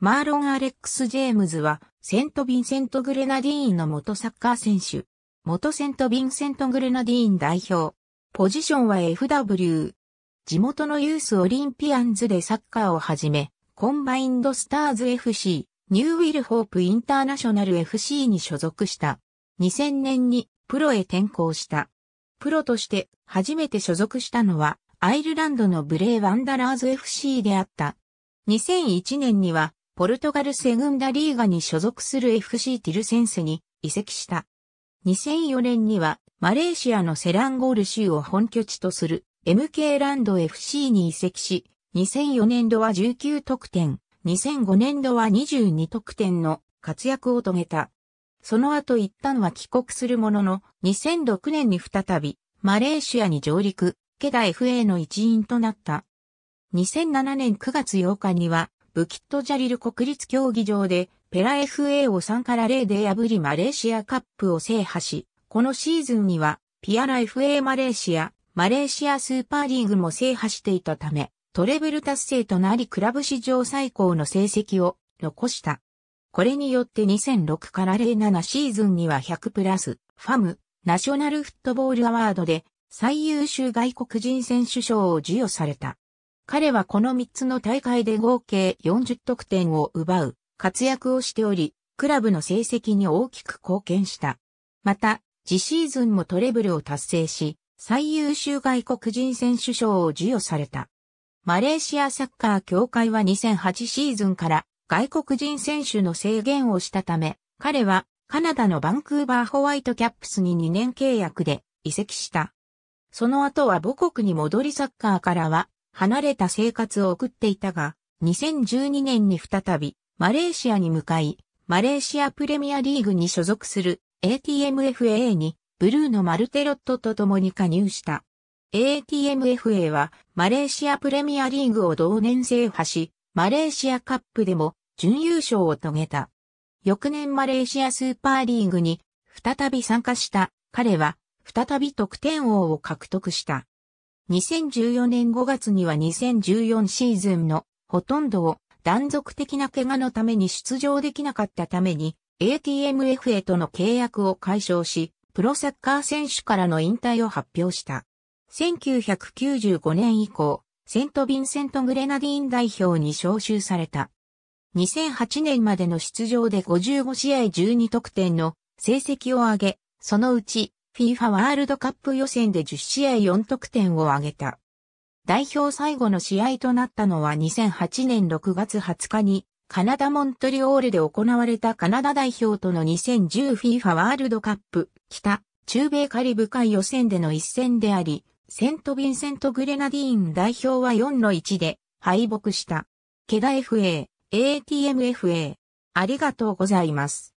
マーロン・アレックス・ジェームズは、セント・ヴィンセント・グレナディーンの元サッカー選手。元セント・ヴィンセント・グレナディーン代表。ポジションは FW。地元のユースオリンピアンズでサッカーをはじめ、コンバインド・スターズ FC、ニューウィル・ホープ・インターナショナル FC に所属した。2000年にプロへ転向した。プロとして初めて所属したのは、アイルランドのブレイ・ワンダラーズ FC であった。2001年には、ポルトガルセグンダリーガに所属する FC ティルセンセに移籍した。2004年にはマレーシアのセランゴール州を本拠地とする MK ランド FC に移籍し、2004年度は19得点、2005年度は22得点の活躍を遂げた。その後一旦は帰国するものの、2006年に再び、マレーシアに上陸、ケダ FA の一員となった。2007年9月8日には、ブキットジャリル国立競技場で、ペラ FA を3から0で破りマレーシアカップを制覇し、このシーズンには、ピアラ FA マレーシア、マレーシアスーパーリーグも制覇していたため、トレベル達成となりクラブ史上最高の成績を残した。これによって2006から07シーズンには100プラス、ファム、ナショナルフットボールアワードで最優秀外国人選手賞を授与された。彼はこの3つの大会で合計40得点を奪う活躍をしており、クラブの成績に大きく貢献した。また、次シーズンもトレブルを達成し、最優秀外国人選手賞を授与された。マレーシアサッカー協会は2008シーズンから外国人選手の制限をしたため、彼はカナダのバンクーバーホワイトキャップスに2年契約で移籍した。その後は母国に戻りサッカーからは離れた生活を送っていたが、2012年に再び、マレーシアに向かい、マレーシアプレミアリーグに所属する ATMFA に、ブルーのマルテロットと共に加入した。ATMFA は、マレーシアプレミアリーグを同年制覇し、マレーシアカップでも、準優勝を遂げた。翌年マレーシアスーパーリーグに、再び参加した、彼は、再び得点王を獲得した。2014年5月には2014シーズンのほとんどを断続的な怪我のために出場できなかったために ATMFA との契約を解消し、プロサッカー選手からの引退を発表した。1995年以降、セント・ヴィンセント・グレナディーン代表に招集された。2008年までの出場で55試合12得点の成績を上げ、そのうち FIFA ワールドカップ予選で10試合4得点を挙げた。代表最後の試合となったのは2008年6月20日にカナダ・モントリオールで行われたカナダ代表との 2010FIFA ワールドカップ北中米カリブ海予選での一戦であり、セント・ヴィンセント・グレナディーン代表は4の1で敗北した。ケダ FA、ATMFA。ありがとうございます。